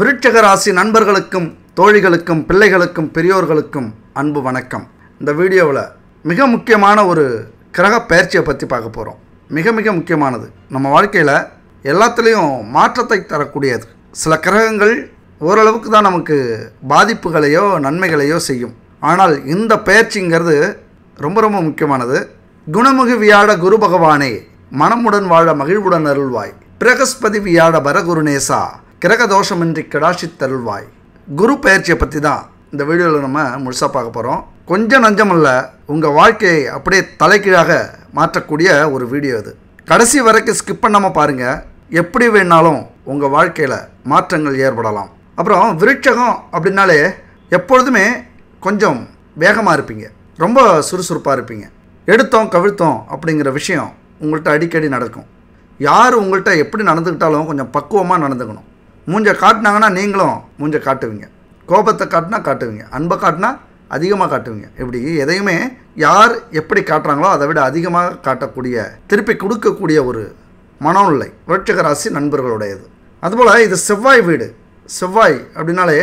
விருட்சக ராசி நண்பர்களுக்கும் தோழிகளுக்கும் பிள்ளைகளுக்கும் பெரியோர்களுக்கும் அன்பு வணக்கம் இந்த வீடியோவில் மிக முக்கியமான ஒரு கிரக பயிற்சியை பற்றி பார்க்க போகிறோம் மிக மிக முக்கியமானது நம்ம வாழ்க்கையில் எல்லாத்துலேயும் மாற்றத்தை தரக்கூடியது சில கிரகங்கள் ஓரளவுக்கு தான் நமக்கு பாதிப்புகளையோ நன்மைகளையோ செய்யும் ஆனால் இந்த பயிற்சிங்கிறது ரொம்ப ரொம்ப முக்கியமானது குணமுகி வியாழ குரு பகவானே மனமுடன் வாழ மகிழ்வுடன் அருள்வாய் பிரகஸ்பதி வியாழ பரகுருநேசா கிரக தோஷமின்றி தருள்வாய் குரு பயிற்சியை பற்றி தான் இந்த வீடியோவில் நம்ம முழுசாக பார்க்க போகிறோம் கொஞ்சம் நஞ்சமல்ல உங்கள் வாழ்க்கையை அப்படியே தலைக்கீழாக மாற்றக்கூடிய ஒரு வீடியோ இது கடைசி வரைக்கும் ஸ்கிப் பண்ணாமல் பாருங்கள் எப்படி வேணாலும் உங்கள் வாழ்க்கையில் மாற்றங்கள் ஏற்படலாம் அப்புறம் விருட்சகம் அப்படின்னாலே எப்பொழுதுமே கொஞ்சம் வேகமாக இருப்பீங்க ரொம்ப சுறுசுறுப்பாக இருப்பீங்க எடுத்தோம் கவிழ்த்தோம் அப்படிங்கிற விஷயம் உங்கள்கிட்ட அடிக்கடி நடக்கும் யார் உங்கள்கிட்ட எப்படி நடந்துக்கிட்டாலும் கொஞ்சம் பக்குவமாக நடந்துக்கணும் மூஞ்சை காட்டினாங்கன்னா நீங்களும் மூஞ்சை காட்டுவீங்க கோபத்தை காட்டினா காட்டுவீங்க அன்பை காட்டினா அதிகமாக காட்டுவீங்க இப்படி எதையுமே யார் எப்படி காட்டுறாங்களோ அதை விட அதிகமாக காட்டக்கூடிய திருப்பி கொடுக்கக்கூடிய ஒரு மனநிலை விருட்சக ராசி நண்பர்களுடையது அதுபோல் இது செவ்வாய் வீடு செவ்வாய் அப்படின்னாலே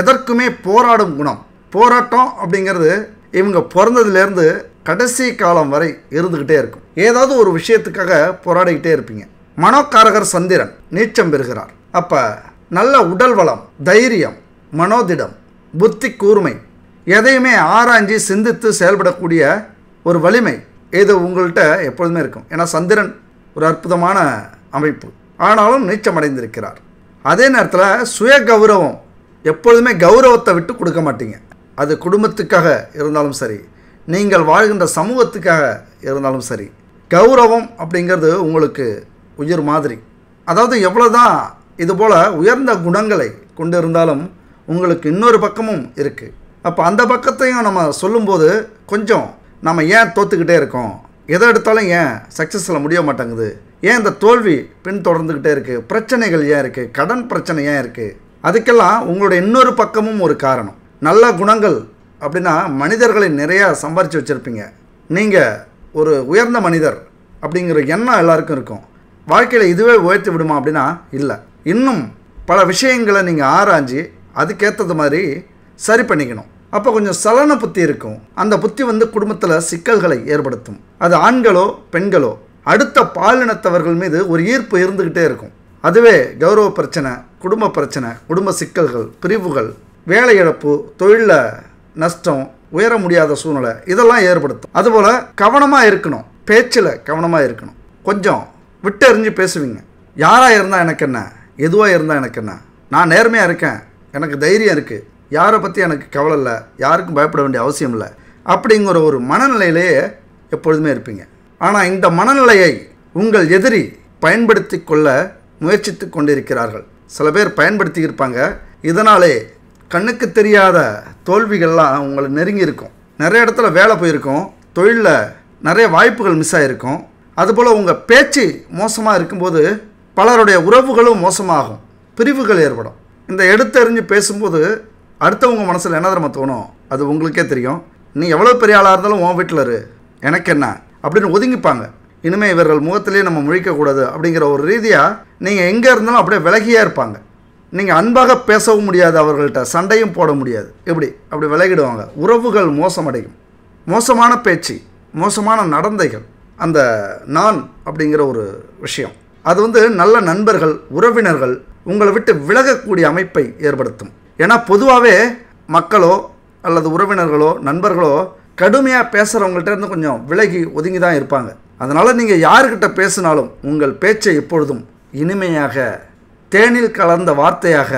எதற்குமே போராடும் குணம் போராட்டம் அப்படிங்கிறது இவங்க பிறந்ததுலேருந்து கடைசி காலம் வரை இருந்துக்கிட்டே இருக்கும் ஏதாவது ஒரு விஷயத்துக்காக போராடிக்கிட்டே இருப்பீங்க மனோக்காரகர் சந்திரன் நீச்சம் பெறுகிறார் அப்போ நல்ல உடல் வளம் தைரியம் மனோதிடம் புத்தி கூர்மை எதையுமே ஆராய்ஞ்சி சிந்தித்து செயல்படக்கூடிய ஒரு வலிமை இது உங்கள்கிட்ட எப்பொழுதுமே இருக்கும் ஏன்னா சந்திரன் ஒரு அற்புதமான அமைப்பு ஆனாலும் நீச்சமடைந்திருக்கிறார் அதே நேரத்தில் சுய கௌரவம் எப்பொழுதுமே கௌரவத்தை விட்டு கொடுக்க மாட்டீங்க அது குடும்பத்துக்காக இருந்தாலும் சரி நீங்கள் வாழ்கின்ற சமூகத்துக்காக இருந்தாலும் சரி கௌரவம் அப்படிங்கிறது உங்களுக்கு உயிர் மாதிரி அதாவது எவ்வளோ தான் இதுபோல் உயர்ந்த குணங்களை கொண்டு இருந்தாலும் உங்களுக்கு இன்னொரு பக்கமும் இருக்குது அப்போ அந்த பக்கத்தையும் நம்ம சொல்லும்போது கொஞ்சம் நம்ம ஏன் தோற்றுக்கிட்டே இருக்கோம் எதை எடுத்தாலும் ஏன் சக்ஸஸில் முடிய மாட்டேங்குது ஏன் இந்த தோல்வி பின்தொடர்ந்துக்கிட்டே இருக்குது பிரச்சனைகள் ஏன் இருக்குது கடன் பிரச்சனை ஏன் இருக்குது அதுக்கெல்லாம் உங்களுடைய இன்னொரு பக்கமும் ஒரு காரணம் நல்ல குணங்கள் அப்படின்னா மனிதர்களை நிறையா சம்பாரித்து வச்சுருப்பீங்க நீங்கள் ஒரு உயர்ந்த மனிதர் அப்படிங்கிற எண்ணம் எல்லாருக்கும் இருக்கும் வாழ்க்கையில் இதுவே உயர்த்தி விடுமா அப்படின்னா இல்லை இன்னும் பல விஷயங்களை நீங்கள் ஆராய்ஞ்சு அதுக்கேற்றது மாதிரி சரி பண்ணிக்கணும் அப்போ கொஞ்சம் சலன புத்தி இருக்கும் அந்த புத்தி வந்து குடும்பத்தில் சிக்கல்களை ஏற்படுத்தும் அது ஆண்களோ பெண்களோ அடுத்த பாலினத்தவர்கள் மீது ஒரு ஈர்ப்பு இருந்துக்கிட்டே இருக்கும் அதுவே கௌரவ பிரச்சனை குடும்ப பிரச்சனை குடும்ப சிக்கல்கள் பிரிவுகள் வேலை இழப்பு தொழிலில் நஷ்டம் உயர முடியாத சூழ்நிலை இதெல்லாம் ஏற்படுத்தும் அதுபோல் கவனமாக இருக்கணும் பேச்சில் கவனமாக இருக்கணும் கொஞ்சம் எறிஞ்சு பேசுவீங்க யாராக இருந்தால் எனக்கு என்ன எதுவாக இருந்தால் எனக்கு என்ன நான் நேர்மையாக இருக்கேன் எனக்கு தைரியம் இருக்குது யாரை பற்றி எனக்கு கவலை இல்லை யாருக்கும் பயப்பட வேண்டிய அவசியம் இல்லை அப்படிங்கிற ஒரு மனநிலையிலேயே எப்பொழுதுமே இருப்பீங்க ஆனால் இந்த மனநிலையை உங்கள் எதிரி பயன்படுத்தி கொள்ள முயற்சித்து கொண்டிருக்கிறார்கள் சில பேர் பயன்படுத்தி இருப்பாங்க இதனாலே கண்ணுக்கு தெரியாத தோல்விகள்லாம் உங்களுக்கு நெருங்கி இருக்கும் நிறைய இடத்துல வேலை போயிருக்கும் தொழிலில் நிறைய வாய்ப்புகள் மிஸ் ஆகிருக்கும் அதுபோல் உங்கள் பேச்சு மோசமாக இருக்கும்போது பலருடைய உறவுகளும் மோசமாகும் பிரிவுகள் ஏற்படும் இந்த எடுத்தறிஞ்சு பேசும்போது அடுத்தவங்க மனசில் என்ன தரமாக தோணும் அது உங்களுக்கே தெரியும் நீ எவ்வளோ பெரிய ஆளாக இருந்தாலும் உன் வீட்டில் இரு எனக்கு என்ன அப்படின்னு ஒதுங்கிப்பாங்க இனிமேல் இவர்கள் முகத்திலே நம்ம முழிக்கக்கூடாது அப்படிங்கிற ஒரு ரீதியாக நீங்கள் எங்கே இருந்தாலும் அப்படியே விலகியே இருப்பாங்க நீங்கள் அன்பாக பேசவும் முடியாது அவர்கள்ட்ட சண்டையும் போட முடியாது எப்படி அப்படி விலகிடுவாங்க உறவுகள் மோசமடையும் மோசமான பேச்சு மோசமான நடந்தைகள் அந்த நான் அப்படிங்கிற ஒரு விஷயம் அது வந்து நல்ல நண்பர்கள் உறவினர்கள் உங்களை விட்டு விலகக்கூடிய அமைப்பை ஏற்படுத்தும் ஏன்னா பொதுவாகவே மக்களோ அல்லது உறவினர்களோ நண்பர்களோ கடுமையாக பேசுகிறவங்கள்ட்ட இருந்து கொஞ்சம் விலகி ஒதுங்கி தான் இருப்பாங்க அதனால் நீங்கள் யாருக்கிட்ட பேசினாலும் உங்கள் பேச்சை எப்பொழுதும் இனிமையாக தேனில் கலந்த வார்த்தையாக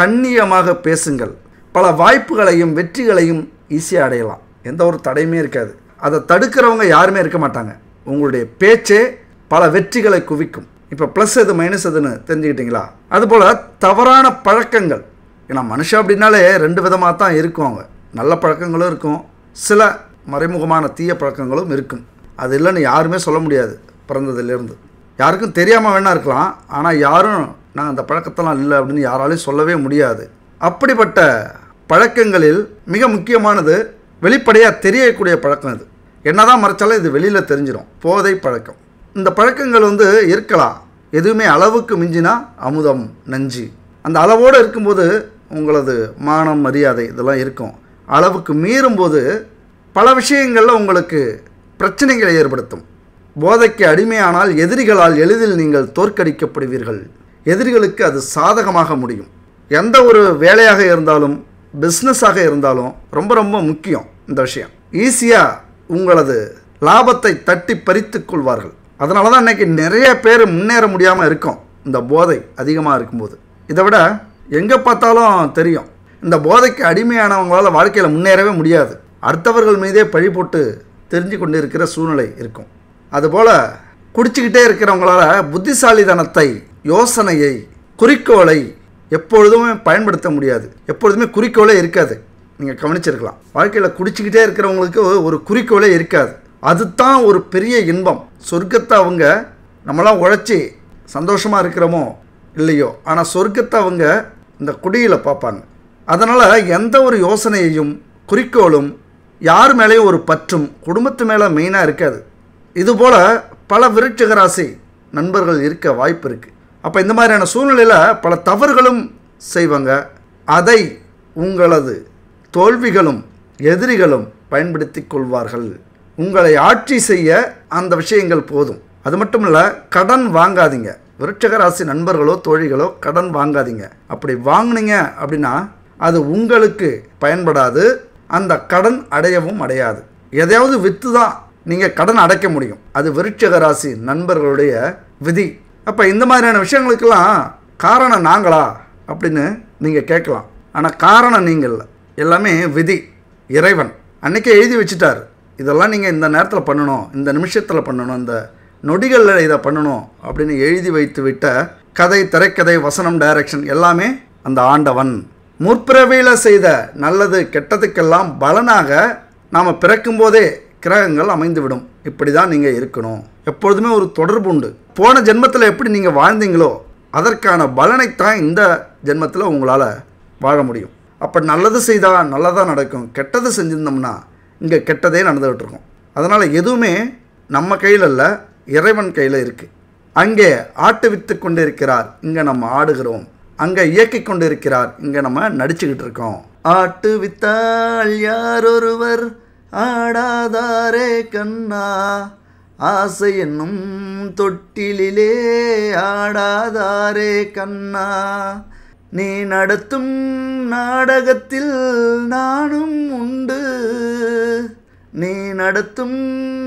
கண்ணியமாக பேசுங்கள் பல வாய்ப்புகளையும் வெற்றிகளையும் ஈஸியாக அடையலாம் எந்த ஒரு தடையுமே இருக்காது அதை தடுக்கிறவங்க யாருமே இருக்க மாட்டாங்க உங்களுடைய பேச்சே பல வெற்றிகளை குவிக்கும் இப்போ ப்ளஸ் எது மைனஸ் எதுன்னு தெரிஞ்சுக்கிட்டிங்களா அதுபோல் தவறான பழக்கங்கள் ஏன்னா மனுஷன் அப்படின்னாலே ரெண்டு விதமாக தான் இருக்கும் அவங்க நல்ல பழக்கங்களும் இருக்கும் சில மறைமுகமான தீய பழக்கங்களும் இருக்கும் அது இல்லைன்னு யாருமே சொல்ல முடியாது பிறந்ததுலேருந்து யாருக்கும் தெரியாமல் வேணா இருக்கலாம் ஆனால் யாரும் நாங்கள் அந்த பழக்கத்தெல்லாம் இல்லை அப்படின்னு யாராலையும் சொல்லவே முடியாது அப்படிப்பட்ட பழக்கங்களில் மிக முக்கியமானது வெளிப்படையாக தெரியக்கூடிய பழக்கம் இது என்னதான் மறைச்சாலும் இது வெளியில் தெரிஞ்சிடும் போதை பழக்கம் இந்த பழக்கங்கள் வந்து இருக்கலாம் எதுவுமே அளவுக்கு மிஞ்சினா அமுதம் நஞ்சு அந்த அளவோடு இருக்கும்போது உங்களது மானம் மரியாதை இதெல்லாம் இருக்கும் அளவுக்கு மீறும்போது பல விஷயங்களில் உங்களுக்கு பிரச்சனைகளை ஏற்படுத்தும் போதைக்கு அடிமையானால் எதிரிகளால் எளிதில் நீங்கள் தோற்கடிக்கப்படுவீர்கள் எதிரிகளுக்கு அது சாதகமாக முடியும் எந்த ஒரு வேலையாக இருந்தாலும் பிஸ்னஸாக இருந்தாலும் ரொம்ப ரொம்ப முக்கியம் இந்த விஷயம் ஈஸியாக உங்களது லாபத்தை தட்டி பறித்து கொள்வார்கள் அதனால தான் இன்றைக்கி நிறைய பேர் முன்னேற முடியாமல் இருக்கும் இந்த போதை அதிகமாக இருக்கும்போது இதை விட எங்கே பார்த்தாலும் தெரியும் இந்த போதைக்கு அடிமையானவங்களால் வாழ்க்கையில் முன்னேறவே முடியாது அடுத்தவர்கள் மீதே பழி போட்டு தெரிஞ்சு கொண்டு இருக்கிற சூழ்நிலை இருக்கும் அதுபோல் குடிச்சிக்கிட்டே இருக்கிறவங்களால புத்திசாலிதனத்தை யோசனையை குறிக்கோளை எப்பொழுதுமே பயன்படுத்த முடியாது எப்பொழுதுமே குறிக்கோளே இருக்காது நீங்கள் கவனிச்சிருக்கலாம் வாழ்க்கையில் குடிச்சிக்கிட்டே இருக்கிறவங்களுக்கு ஒரு குறிக்கோளே இருக்காது அதுதான் ஒரு பெரிய இன்பம் சொர்க்கத்தை அவங்க நம்மளாம் உழைச்சி சந்தோஷமாக இருக்கிறோமோ இல்லையோ ஆனால் சொர்க்கத்தை அவங்க இந்த குடியில் பார்ப்பாங்க அதனால் எந்த ஒரு யோசனையையும் குறிக்கோளும் யார் மேலேயும் ஒரு பற்றும் குடும்பத்து மேலே மெயினாக இருக்காது இதுபோல் பல விருட்சக ராசி நண்பர்கள் இருக்க வாய்ப்பு இருக்குது அப்போ இந்த மாதிரியான சூழ்நிலையில் பல தவறுகளும் செய்வாங்க அதை உங்களது தோல்விகளும் எதிரிகளும் பயன்படுத்தி கொள்வார்கள் உங்களை ஆட்சி செய்ய அந்த விஷயங்கள் போதும் அது மட்டும் இல்லை கடன் வாங்காதீங்க விருட்சகராசி நண்பர்களோ தோழிகளோ கடன் வாங்காதீங்க அப்படி வாங்கினீங்க அப்படின்னா அது உங்களுக்கு பயன்படாது அந்த கடன் அடையவும் அடையாது எதையாவது விற்று தான் நீங்கள் கடன் அடைக்க முடியும் அது விருட்சகராசி நண்பர்களுடைய விதி அப்போ இந்த மாதிரியான விஷயங்களுக்கெல்லாம் காரணம் நாங்களா அப்படின்னு நீங்கள் கேட்கலாம் ஆனால் காரணம் நீங்கள் எல்லாமே விதி இறைவன் அன்றைக்கே எழுதி வச்சுட்டார் இதெல்லாம் நீங்கள் இந்த நேரத்தில் பண்ணணும் இந்த நிமிஷத்தில் பண்ணணும் இந்த நொடிகளில் இதை பண்ணணும் அப்படின்னு எழுதி வைத்து விட்ட கதை திரைக்கதை வசனம் டைரக்ஷன் எல்லாமே அந்த ஆண்டவன் முற்பிறவியில் செய்த நல்லது கெட்டதுக்கெல்லாம் பலனாக நாம் பிறக்கும் போதே கிரகங்கள் அமைந்துவிடும் இப்படி தான் நீங்கள் இருக்கணும் எப்பொழுதுமே ஒரு தொடர்பு உண்டு போன ஜென்மத்தில் எப்படி நீங்கள் வாழ்ந்தீங்களோ அதற்கான பலனைத்தான் இந்த ஜென்மத்தில் உங்களால் வாழ முடியும் அப்போ நல்லது செய்தால் நல்லதாக நடக்கும் கெட்டது செஞ்சிருந்தோம்னா இங்கே கெட்டதே இருக்கோம் அதனால் எதுவுமே நம்ம கையில் இல்லை இறைவன் கையில் இருக்குது அங்கே ஆட்டு விற்று கொண்டு இருக்கிறார் இங்கே நம்ம ஆடுகிறோம் அங்கே இயக்கி கொண்டு இருக்கிறார் இங்கே நம்ம நடிச்சுக்கிட்டு இருக்கோம் ஆட்டு வித்தால் யாரொருவர் ஆடாதாரே கண்ணா ஆசை என்னும் தொட்டிலே ஆடாதாரே கண்ணா நீ நடத்தும் நாடகத்தில் நானும் உண்டு நீ நடத்தும்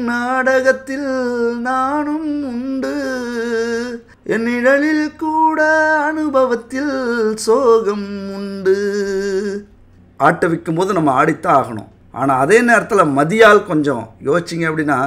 நாடகத்தில் நானும் உண்டு என் நிழலில் கூட அனுபவத்தில் சோகம் உண்டு ஆட்ட விற்கும் போது நம்ம ஆடித்தான் ஆகணும் ஆனால் அதே நேரத்தில் மதியால் கொஞ்சம் யோசிச்சிங்க அப்படின்னா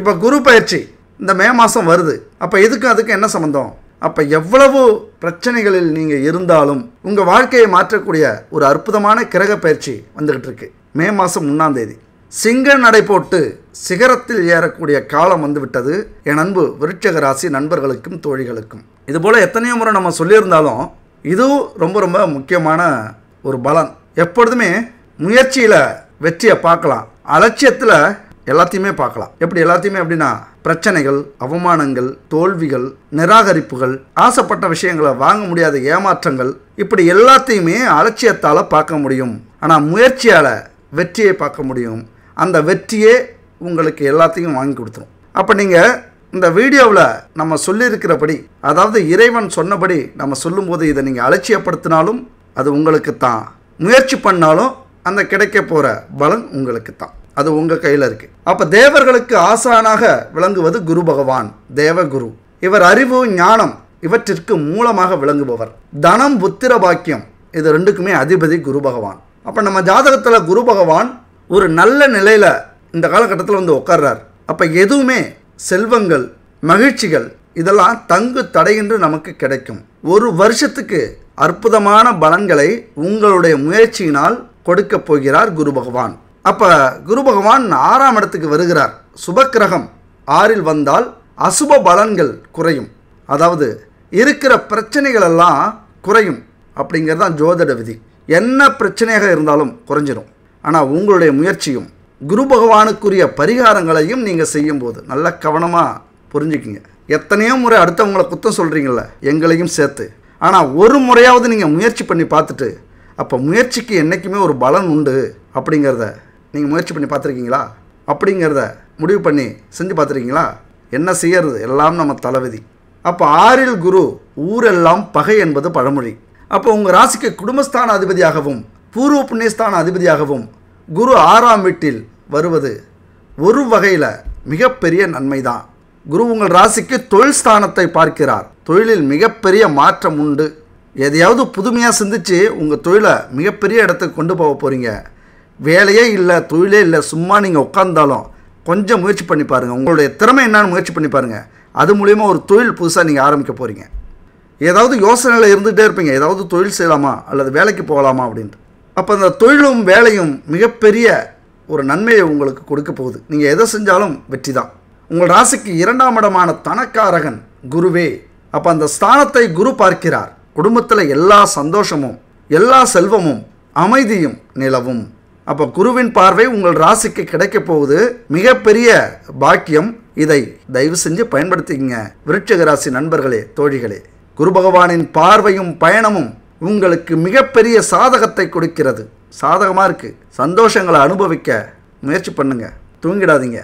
இப்போ குரு பயிற்சி இந்த மே மாதம் வருது அப்போ இதுக்கும் அதுக்கும் என்ன சம்மந்தம் அப்போ எவ்வளவு பிரச்சனைகளில் நீங்கள் இருந்தாலும் உங்கள் வாழ்க்கையை மாற்றக்கூடிய ஒரு அற்புதமான கிரக பயிற்சி வந்துக்கிட்டு இருக்கு மே மாதம் ஒன்றாம் தேதி சிங்க நடை போட்டு சிகரத்தில் ஏறக்கூடிய காலம் வந்துவிட்டது என் அன்பு விருட்சக ராசி நண்பர்களுக்கும் தோழிகளுக்கும் இதுபோல் எத்தனையோ முறை நம்ம சொல்லியிருந்தாலும் இதுவும் ரொம்ப ரொம்ப முக்கியமான ஒரு பலன் எப்பொழுதுமே முயற்சியில் வெற்றியை பார்க்கலாம் அலட்சியத்தில் எல்லாத்தையுமே பார்க்கலாம் எப்படி எல்லாத்தையுமே அப்படின்னா பிரச்சனைகள் அவமானங்கள் தோல்விகள் நிராகரிப்புகள் ஆசைப்பட்ட விஷயங்களை வாங்க முடியாத ஏமாற்றங்கள் இப்படி எல்லாத்தையுமே அலட்சியத்தால் பார்க்க முடியும் ஆனால் முயற்சியால் வெற்றியை பார்க்க முடியும் அந்த வெற்றியே உங்களுக்கு எல்லாத்தையும் வாங்கி கொடுத்துரும் அப்போ நீங்கள் இந்த வீடியோவில் நம்ம சொல்லியிருக்கிறபடி அதாவது இறைவன் சொன்னபடி நம்ம சொல்லும்போது இதை நீங்கள் அலட்சியப்படுத்தினாலும் அது உங்களுக்கு தான் முயற்சி பண்ணாலும் அந்த கிடைக்க போகிற பலன் உங்களுக்கு தான் அது உங்கள் கையில் இருக்குது அப்போ தேவர்களுக்கு ஆசானாக விளங்குவது குரு பகவான் தேவகுரு இவர் அறிவு ஞானம் இவற்றிற்கு மூலமாக விளங்குபவர் தனம் புத்திர பாக்கியம் இது ரெண்டுக்குமே அதிபதி குரு பகவான் அப்போ நம்ம ஜாதகத்தில் குரு பகவான் ஒரு நல்ல நிலையில் இந்த காலகட்டத்தில் வந்து உட்கார்றார் அப்போ எதுவுமே செல்வங்கள் மகிழ்ச்சிகள் இதெல்லாம் தங்கு தடையின்றி நமக்கு கிடைக்கும் ஒரு வருஷத்துக்கு அற்புதமான பலன்களை உங்களுடைய முயற்சியினால் கொடுக்கப் போகிறார் குரு பகவான் அப்போ குரு பகவான் ஆறாம் இடத்துக்கு வருகிறார் சுபக்கிரகம் ஆறில் வந்தால் அசுப பலன்கள் குறையும் அதாவது இருக்கிற பிரச்சனைகள் எல்லாம் குறையும் அப்படிங்கிறது தான் ஜோதிட விதி என்ன பிரச்சனையாக இருந்தாலும் குறைஞ்சிடும் ஆனால் உங்களுடைய முயற்சியும் குரு பகவானுக்குரிய பரிகாரங்களையும் நீங்கள் செய்யும்போது நல்ல கவனமாக புரிஞ்சுக்கிங்க எத்தனையோ முறை அடுத்தவங்களை குத்தம் சொல்கிறீங்கள எங்களையும் சேர்த்து ஆனால் ஒரு முறையாவது நீங்கள் முயற்சி பண்ணி பார்த்துட்டு அப்போ முயற்சிக்கு என்றைக்குமே ஒரு பலன் உண்டு அப்படிங்கிறத நீங்கள் முயற்சி பண்ணி பார்த்துருக்கீங்களா அப்படிங்கிறத முடிவு பண்ணி செஞ்சு பார்த்துருக்கீங்களா என்ன செய்யறது எல்லாம் நம்ம தளபதி அப்போ ஆறில் குரு ஊரெல்லாம் பகை என்பது பழமொழி அப்போ உங்கள் ராசிக்கு குடும்பஸ்தான அதிபதியாகவும் பூர்வ புண்ணியஸ்தான அதிபதியாகவும் குரு ஆறாம் வீட்டில் வருவது ஒரு வகையில் மிகப்பெரிய நன்மை தான் குரு உங்கள் ராசிக்கு தொழில் ஸ்தானத்தை பார்க்கிறார் தொழிலில் மிகப்பெரிய மாற்றம் உண்டு எதையாவது புதுமையாக சிந்திச்சு உங்கள் தொழிலை மிகப்பெரிய இடத்துக்கு கொண்டு போக போகிறீங்க வேலையே இல்லை தொழிலே இல்லை சும்மா நீங்கள் உட்காந்தாலும் கொஞ்சம் முயற்சி பண்ணி பாருங்கள் உங்களுடைய திறமை என்னான்னு முயற்சி பண்ணி பாருங்கள் அது மூலிமா ஒரு தொழில் புதுசாக நீங்கள் ஆரம்பிக்க போகிறீங்க ஏதாவது யோசனையில் இருந்துகிட்டே இருப்பீங்க ஏதாவது தொழில் செய்யலாமா அல்லது வேலைக்கு போகலாமா அப்படின்ட்டு அப்போ அந்த தொழிலும் வேலையும் மிகப்பெரிய ஒரு நன்மையை உங்களுக்கு கொடுக்க போகுது நீங்கள் எதை செஞ்சாலும் வெற்றி தான் உங்கள் ராசிக்கு இரண்டாம் இடமான தனக்காரகன் குருவே அப்போ அந்த ஸ்தானத்தை குரு பார்க்கிறார் குடும்பத்தில் எல்லா சந்தோஷமும் எல்லா செல்வமும் அமைதியும் நிலவும் அப்போ குருவின் பார்வை உங்கள் ராசிக்கு கிடைக்க போகுது மிகப்பெரிய பாக்கியம் இதை தயவு செஞ்சு பயன்படுத்திக்கங்க விருட்சக ராசி நண்பர்களே தோழிகளே குரு பகவானின் பார்வையும் பயணமும் உங்களுக்கு மிகப்பெரிய சாதகத்தை கொடுக்கிறது சாதகமாக இருக்குது சந்தோஷங்களை அனுபவிக்க முயற்சி பண்ணுங்க தூங்கிடாதீங்க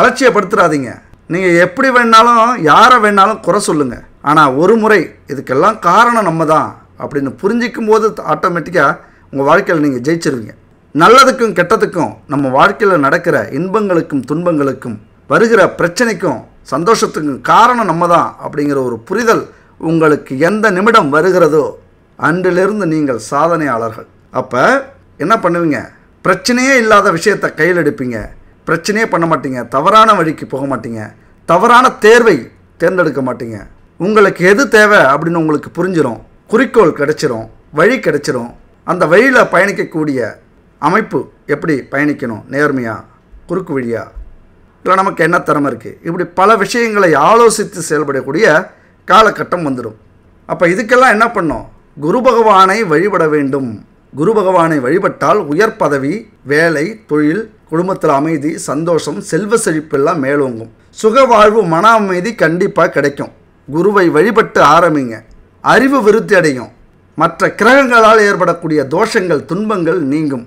அலட்சியப்படுத்துறாதீங்க நீங்கள் எப்படி வேணாலும் யாரை வேணாலும் குறை சொல்லுங்கள் ஆனால் ஒரு முறை இதுக்கெல்லாம் காரணம் நம்ம தான் அப்படின்னு புரிஞ்சிக்கும் போது ஆட்டோமேட்டிக்காக உங்கள் வாழ்க்கையில் நீங்கள் ஜெயிச்சிருவீங்க நல்லதுக்கும் கெட்டதுக்கும் நம்ம வாழ்க்கையில் நடக்கிற இன்பங்களுக்கும் துன்பங்களுக்கும் வருகிற பிரச்சனைக்கும் சந்தோஷத்துக்கும் காரணம் நம்ம தான் அப்படிங்கிற ஒரு புரிதல் உங்களுக்கு எந்த நிமிடம் வருகிறதோ அன்றிலிருந்து நீங்கள் சாதனையாளர்கள் அப்போ என்ன பண்ணுவீங்க பிரச்சனையே இல்லாத விஷயத்தை கையில் எடுப்பீங்க பிரச்சனையே பண்ண மாட்டீங்க தவறான வழிக்கு போக மாட்டீங்க தவறான தேர்வை தேர்ந்தெடுக்க மாட்டீங்க உங்களுக்கு எது தேவை அப்படின்னு உங்களுக்கு புரிஞ்சிடும் குறிக்கோள் கிடைச்சிரும் வழி கிடைச்சிரும் அந்த வழியில் பயணிக்கக்கூடிய அமைப்பு எப்படி பயணிக்கணும் நேர்மையாக குறுக்கு வழியாக இல்லை நமக்கு என்ன திறமை இருக்குது இப்படி பல விஷயங்களை ஆலோசித்து செயல்படக்கூடிய காலகட்டம் வந்துடும் அப்போ இதுக்கெல்லாம் என்ன பண்ணோம் குரு பகவானை வழிபட வேண்டும் குரு பகவானை வழிபட்டால் உயர் பதவி வேலை தொழில் குடும்பத்தில் அமைதி சந்தோஷம் செல்வ செழிப்பெல்லாம் மேலோங்கும் சுக வாழ்வு மன அமைதி கண்டிப்பாக கிடைக்கும் குருவை வழிபட்டு ஆரம்பிங்க அறிவு விருத்தி அடையும் மற்ற கிரகங்களால் ஏற்படக்கூடிய தோஷங்கள் துன்பங்கள் நீங்கும்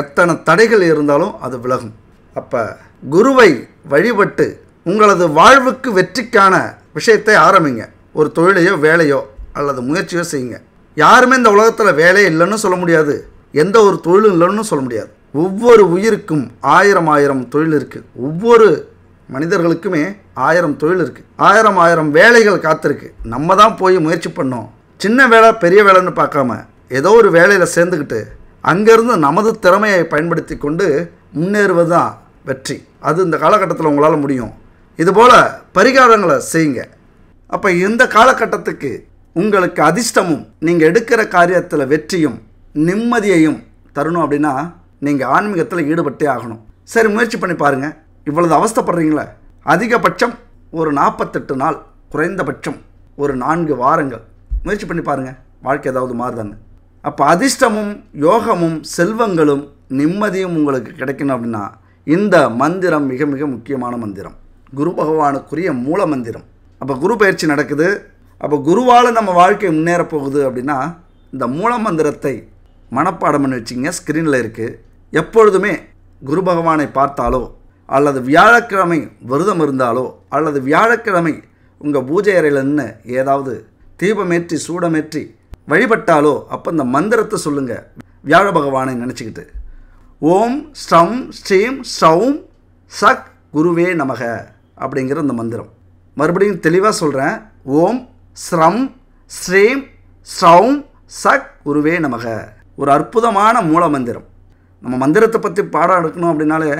எத்தனை தடைகள் இருந்தாலும் அது விலகும் அப்போ குருவை வழிபட்டு உங்களது வாழ்வுக்கு வெற்றிக்கான விஷயத்தை ஆரம்பிங்க ஒரு தொழிலையோ வேலையோ அல்லது முயற்சியோ செய்யுங்க யாருமே இந்த உலகத்தில் வேலை இல்லைன்னு சொல்ல முடியாது எந்த ஒரு தொழிலும் இல்லைன்னு சொல்ல முடியாது ஒவ்வொரு உயிருக்கும் ஆயிரம் ஆயிரம் தொழில் இருக்குது ஒவ்வொரு மனிதர்களுக்குமே ஆயிரம் தொழில் இருக்குது ஆயிரம் ஆயிரம் வேலைகள் காத்திருக்கு நம்ம தான் போய் முயற்சி பண்ணோம் சின்ன வேலை பெரிய வேலைன்னு பார்க்காம ஏதோ ஒரு வேலையில் சேர்ந்துக்கிட்டு அங்கேருந்து நமது திறமையை பயன்படுத்தி கொண்டு முன்னேறுவது தான் வெற்றி அது இந்த காலகட்டத்தில் உங்களால் முடியும் இதுபோல் பரிகாரங்களை செய்யுங்க அப்போ இந்த காலகட்டத்துக்கு உங்களுக்கு அதிர்ஷ்டமும் நீங்கள் எடுக்கிற காரியத்தில் வெற்றியும் நிம்மதியையும் தரணும் அப்படின்னா நீங்கள் ஆன்மீகத்தில் ஈடுபட்டே ஆகணும் சரி முயற்சி பண்ணி பாருங்கள் இவ்வளவு அவஸ்தப்படுறீங்களே அதிகபட்சம் ஒரு நாற்பத்தெட்டு நாள் குறைந்தபட்சம் ஒரு நான்கு வாரங்கள் முயற்சி பண்ணி பாருங்கள் வாழ்க்கை ஏதாவது மாறுதானே அப்போ அதிர்ஷ்டமும் யோகமும் செல்வங்களும் நிம்மதியும் உங்களுக்கு கிடைக்கணும் அப்படின்னா இந்த மந்திரம் மிக மிக முக்கியமான மந்திரம் குரு பகவானுக்குரிய மூல மந்திரம் அப்போ குரு பயிற்சி நடக்குது அப்போ குருவால் நம்ம வாழ்க்கை முன்னேற போகுது அப்படின்னா இந்த மூல மந்திரத்தை மனப்பாடம் பண்ணி வச்சிங்க ஸ்க்ரீனில் இருக்குது எப்பொழுதுமே குரு பகவானை பார்த்தாலோ அல்லது வியாழக்கிழமை விரதம் இருந்தாலோ அல்லது வியாழக்கிழமை உங்கள் பூஜை அறையில் நின்று ஏதாவது தீபமேற்றி சூடமேற்றி வழிபட்டாலோ அப்போ இந்த மந்திரத்தை சொல்லுங்கள் வியாழ பகவானை நினச்சிக்கிட்டு ஓம் ஸ்ரம் ஸ்ரீம் ஸ்ரௌம் சக் குருவே நமக அப்படிங்கிற இந்த மந்திரம் மறுபடியும் தெளிவாக சொல்கிறேன் ஓம் ஸ்ரம் ஸ்ரீம் ஸ்ரௌம் சக் குருவே நமக ஒரு அற்புதமான மூல மந்திரம் நம்ம மந்திரத்தை பற்றி பாடம் எடுக்கணும் அப்படின்னாலே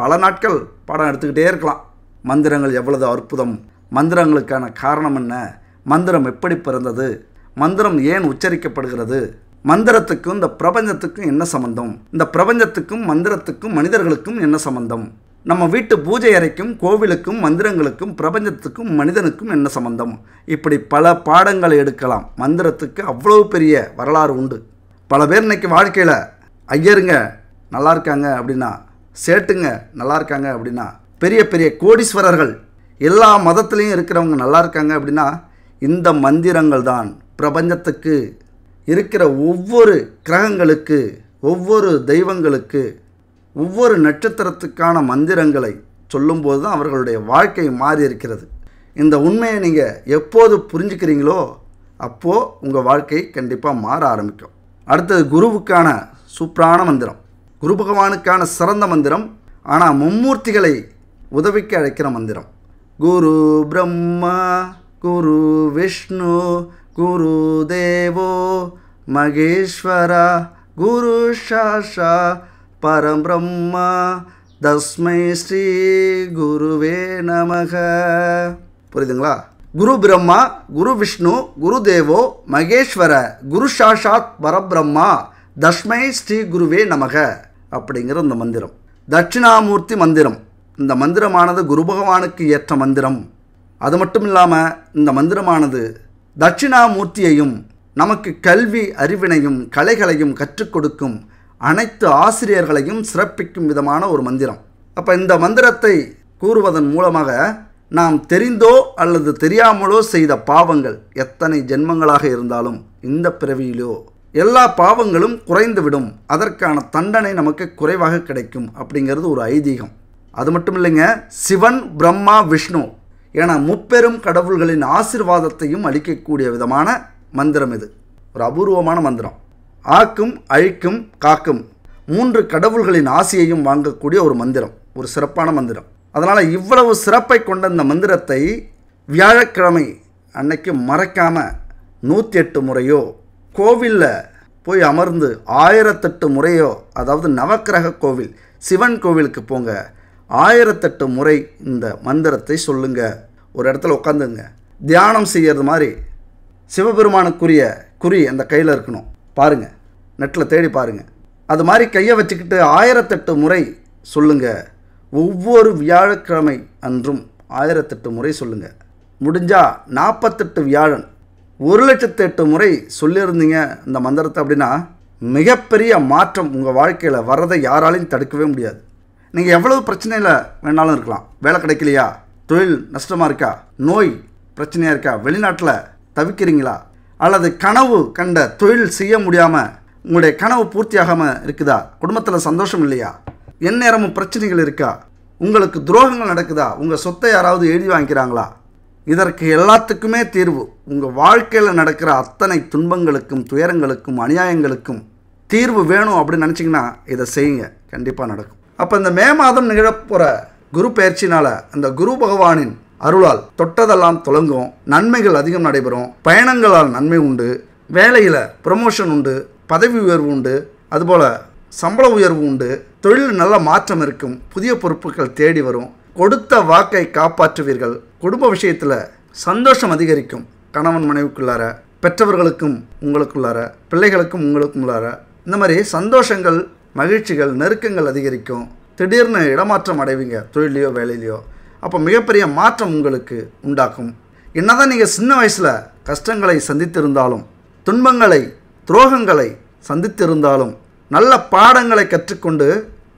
பல நாட்கள் பாடம் எடுத்துக்கிட்டே இருக்கலாம் மந்திரங்கள் எவ்வளவு அற்புதம் மந்திரங்களுக்கான காரணம் என்ன மந்திரம் எப்படி பிறந்தது மந்திரம் ஏன் உச்சரிக்கப்படுகிறது மந்திரத்துக்கும் இந்த பிரபஞ்சத்துக்கும் என்ன சம்பந்தம் இந்த பிரபஞ்சத்துக்கும் மந்திரத்துக்கும் மனிதர்களுக்கும் என்ன சம்பந்தம் நம்ம வீட்டு பூஜை அறைக்கும் கோவிலுக்கும் மந்திரங்களுக்கும் பிரபஞ்சத்துக்கும் மனிதனுக்கும் என்ன சம்பந்தம் இப்படி பல பாடங்களை எடுக்கலாம் மந்திரத்துக்கு அவ்வளவு பெரிய வரலாறு உண்டு பல பேர் இன்றைக்கி வாழ்க்கையில் ஐயருங்க நல்லா இருக்காங்க அப்படின்னா சேட்டுங்க நல்லா இருக்காங்க அப்படின்னா பெரிய பெரிய கோடீஸ்வரர்கள் எல்லா மதத்துலேயும் இருக்கிறவங்க நல்லா இருக்காங்க அப்படின்னா இந்த மந்திரங்கள் தான் பிரபஞ்சத்துக்கு இருக்கிற ஒவ்வொரு கிரகங்களுக்கு ஒவ்வொரு தெய்வங்களுக்கு ஒவ்வொரு நட்சத்திரத்துக்கான மந்திரங்களை சொல்லும்போது தான் அவர்களுடைய வாழ்க்கை மாறி இருக்கிறது இந்த உண்மையை நீங்கள் எப்போது புரிஞ்சுக்கிறீங்களோ அப்போது உங்கள் வாழ்க்கை கண்டிப்பாக மாற ஆரம்பிக்கும் அடுத்தது குருவுக்கான சூப்பரான மந்திரம் குரு பகவானுக்கான சிறந்த மந்திரம் ஆனால் மும்மூர்த்திகளை உதவிக்கு அழைக்கிற மந்திரம் குரு பிரம்மா குரு விஷ்ணு குரு महेश्वरा गुरुशाशा பிரம்மா தஸ்மை ஸ்ரீ குருவே நமக புரியுதுங்களா குரு பிரம்மா குரு விஷ்ணு குரு தேவோ மகேஸ்வர குரு சாஷாத் பரபிரம்மா தஸ்மை ஸ்ரீ குருவே நமக அப்படிங்கிற இந்த மந்திரம் தட்சிணாமூர்த்தி மந்திரம் இந்த மந்திரமானது குரு பகவானுக்கு ஏற்ற மந்திரம் அது மட்டும் இல்லாமல் இந்த மந்திரமானது தட்சிணாமூர்த்தியையும் நமக்கு கல்வி அறிவினையும் கலைகளையும் கற்றுக் கொடுக்கும் அனைத்து ஆசிரியர்களையும் சிறப்பிக்கும் விதமான ஒரு மந்திரம் அப்போ இந்த மந்திரத்தை கூறுவதன் மூலமாக நாம் தெரிந்தோ அல்லது தெரியாமலோ செய்த பாவங்கள் எத்தனை ஜென்மங்களாக இருந்தாலும் இந்த பிறவியிலோ எல்லா பாவங்களும் குறைந்துவிடும் அதற்கான தண்டனை நமக்கு குறைவாக கிடைக்கும் அப்படிங்கிறது ஒரு ஐதீகம் அது மட்டும் இல்லைங்க சிவன் பிரம்மா விஷ்ணு ஏன்னா முப்பெரும் கடவுள்களின் ஆசிர்வாதத்தையும் அளிக்கக்கூடிய விதமான மந்திரம் இது ஒரு அபூர்வமான மந்திரம் ஆக்கும் அழிக்கும் காக்கும் மூன்று கடவுள்களின் ஆசையையும் வாங்கக்கூடிய ஒரு மந்திரம் ஒரு சிறப்பான மந்திரம் அதனால் இவ்வளவு சிறப்பை கொண்ட இந்த மந்திரத்தை வியாழக்கிழமை அன்னைக்கு மறக்காமல் நூற்றி எட்டு முறையோ கோவிலில் போய் அமர்ந்து ஆயிரத்தெட்டு முறையோ அதாவது நவக்கிரக கோவில் சிவன் கோவிலுக்கு போங்க ஆயிரத்தெட்டு முறை இந்த மந்திரத்தை சொல்லுங்கள் ஒரு இடத்துல உட்காந்துங்க தியானம் செய்கிறது மாதிரி சிவபெருமானுக்குரிய குறி அந்த கையில் இருக்கணும் பாருங்கள் நெட்டில் தேடி பாருங்கள் அது மாதிரி கையை வச்சுக்கிட்டு ஆயிரத்தெட்டு முறை சொல்லுங்கள் ஒவ்வொரு வியாழக்கிழமை அன்றும் ஆயிரத்தெட்டு முறை சொல்லுங்கள் முடிஞ்சால் நாற்பத்தெட்டு வியாழன் ஒரு லட்சத்து எட்டு முறை சொல்லியிருந்தீங்க இந்த மந்திரத்தை அப்படின்னா மிகப்பெரிய மாற்றம் உங்கள் வாழ்க்கையில் வர்றதை யாராலையும் தடுக்கவே முடியாது நீங்கள் எவ்வளவு பிரச்சனையில் வேணாலும் இருக்கலாம் வேலை கிடைக்கலையா தொழில் நஷ்டமாக இருக்கா நோய் பிரச்சனையாக இருக்கா வெளிநாட்டில் தவிக்கிறீங்களா அல்லது கனவு கண்ட தொழில் செய்ய முடியாமல் உங்களுடைய கனவு பூர்த்தியாகாமல் இருக்குதா குடும்பத்தில் சந்தோஷம் இல்லையா என் நேரமும் பிரச்சனைகள் இருக்கா உங்களுக்கு துரோகங்கள் நடக்குதா உங்கள் சொத்தை யாராவது எழுதி வாங்கிக்கிறாங்களா இதற்கு எல்லாத்துக்குமே தீர்வு உங்கள் வாழ்க்கையில் நடக்கிற அத்தனை துன்பங்களுக்கும் துயரங்களுக்கும் அநியாயங்களுக்கும் தீர்வு வேணும் அப்படின்னு நினச்சிங்கன்னா இதை செய்யுங்க கண்டிப்பாக நடக்கும் அப்போ இந்த மே மாதம் நிகழப்போகிற குரு பயிற்சினால் அந்த குரு பகவானின் அருளால் தொட்டதெல்லாம் தொடங்கும் நன்மைகள் அதிகம் நடைபெறும் பயணங்களால் நன்மை உண்டு வேலையில் ப்ரமோஷன் உண்டு பதவி உயர்வு உண்டு அதுபோல் சம்பள உயர்வு உண்டு தொழில் நல்ல மாற்றம் இருக்கும் புதிய பொறுப்புகள் தேடி வரும் கொடுத்த வாக்கை காப்பாற்றுவீர்கள் குடும்ப விஷயத்தில் சந்தோஷம் அதிகரிக்கும் கணவன் மனைவிக்குள்ளார பெற்றவர்களுக்கும் உங்களுக்குள்ளார பிள்ளைகளுக்கும் உங்களுக்கும் உள்ளார இந்த மாதிரி சந்தோஷங்கள் மகிழ்ச்சிகள் நெருக்கங்கள் அதிகரிக்கும் திடீர்னு இடமாற்றம் அடைவீங்க தொழிலையோ வேலையிலையோ அப்போ மிகப்பெரிய மாற்றம் உங்களுக்கு உண்டாக்கும் என்னதான் நீங்கள் சின்ன வயசில் கஷ்டங்களை சந்தித்திருந்தாலும் துன்பங்களை துரோகங்களை சந்தித்திருந்தாலும் நல்ல பாடங்களை கற்றுக்கொண்டு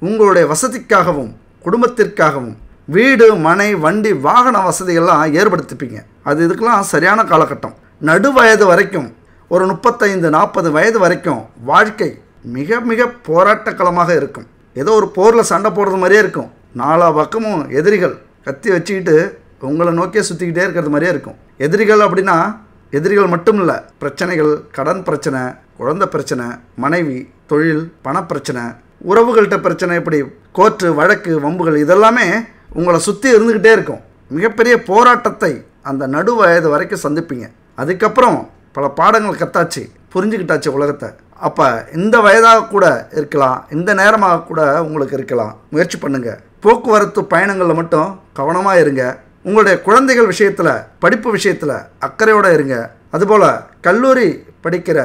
உங்களுடைய வசதிக்காகவும் குடும்பத்திற்காகவும் வீடு மனை வண்டி வாகன வசதிகள்லாம் ஏற்படுத்திப்பீங்க அது இதுக்கெல்லாம் சரியான காலகட்டம் நடு வயது வரைக்கும் ஒரு முப்பத்தைந்து நாற்பது வயது வரைக்கும் வாழ்க்கை மிக மிக போராட்டக்களமாக இருக்கும் ஏதோ ஒரு போரில் சண்டை போடுறது மாதிரியே இருக்கும் நாலா பக்கமும் எதிரிகள் கத்தி வச்சுக்கிட்டு உங்களை நோக்கியே சுற்றிக்கிட்டே இருக்கிறது மாதிரியே இருக்கும் எதிரிகள் அப்படின்னா எதிரிகள் மட்டும் இல்லை பிரச்சனைகள் கடன் பிரச்சனை குழந்த பிரச்சனை மனைவி தொழில் பணப்பிரச்சனை உறவுகள்கிட்ட பிரச்சனை இப்படி கோர்ட்டு வழக்கு வம்புகள் இதெல்லாமே உங்களை சுற்றி இருந்துக்கிட்டே இருக்கும் மிகப்பெரிய போராட்டத்தை அந்த நடு வயது வரைக்கும் சந்திப்பீங்க அதுக்கப்புறம் பல பாடங்கள் கத்தாச்சு புரிஞ்சுக்கிட்டாச்சு உலகத்தை அப்போ இந்த வயதாக கூட இருக்கலாம் இந்த நேரமாக கூட உங்களுக்கு இருக்கலாம் முயற்சி பண்ணுங்கள் போக்குவரத்து பயணங்களில் மட்டும் கவனமாக இருங்க உங்களுடைய குழந்தைகள் விஷயத்தில் படிப்பு விஷயத்தில் அக்கறையோடு இருங்க அதுபோல் கல்லூரி படிக்கிற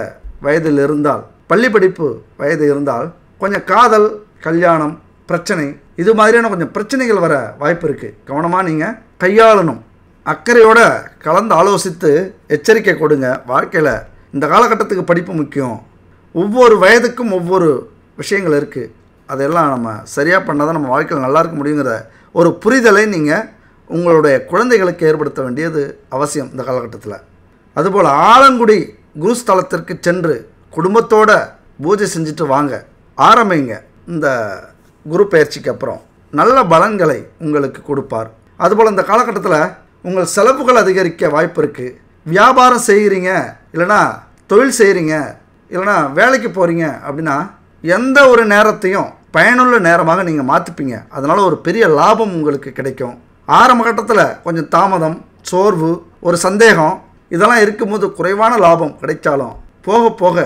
வயதில் இருந்தால் பள்ளி படிப்பு வயது இருந்தால் கொஞ்சம் காதல் கல்யாணம் பிரச்சனை இது மாதிரியான கொஞ்சம் பிரச்சனைகள் வர வாய்ப்பு இருக்குது கவனமாக நீங்கள் கையாளணும் அக்கறையோடு கலந்து ஆலோசித்து எச்சரிக்கை கொடுங்க வாழ்க்கையில் இந்த காலகட்டத்துக்கு படிப்பு முக்கியம் ஒவ்வொரு வயதுக்கும் ஒவ்வொரு விஷயங்கள் இருக்குது அதெல்லாம் நம்ம சரியாக பண்ணால் தான் நம்ம வாழ்க்கையில் நல்லா இருக்க முடியுங்கிற ஒரு புரிதலை நீங்கள் உங்களுடைய குழந்தைகளுக்கு ஏற்படுத்த வேண்டியது அவசியம் இந்த காலகட்டத்தில் அதுபோல் ஆலங்குடி குருஸ்தலத்திற்கு சென்று குடும்பத்தோடு பூஜை செஞ்சுட்டு வாங்க ஆரம்பிங்க இந்த குரு பயிற்சிக்கு அப்புறம் நல்ல பலன்களை உங்களுக்கு கொடுப்பார் அதுபோல் இந்த காலகட்டத்தில் உங்கள் செலவுகள் அதிகரிக்க வாய்ப்பு இருக்குது வியாபாரம் செய்கிறீங்க இல்லைனா தொழில் செய்கிறீங்க இல்லைனா வேலைக்கு போகிறீங்க அப்படின்னா எந்த ஒரு நேரத்தையும் பயனுள்ள நேரமாக நீங்கள் மாற்றிப்பீங்க அதனால் ஒரு பெரிய லாபம் உங்களுக்கு கிடைக்கும் ஆரம்ப கட்டத்தில் கொஞ்சம் தாமதம் சோர்வு ஒரு சந்தேகம் இதெல்லாம் இருக்கும்போது குறைவான லாபம் கிடைச்சாலும் போக போக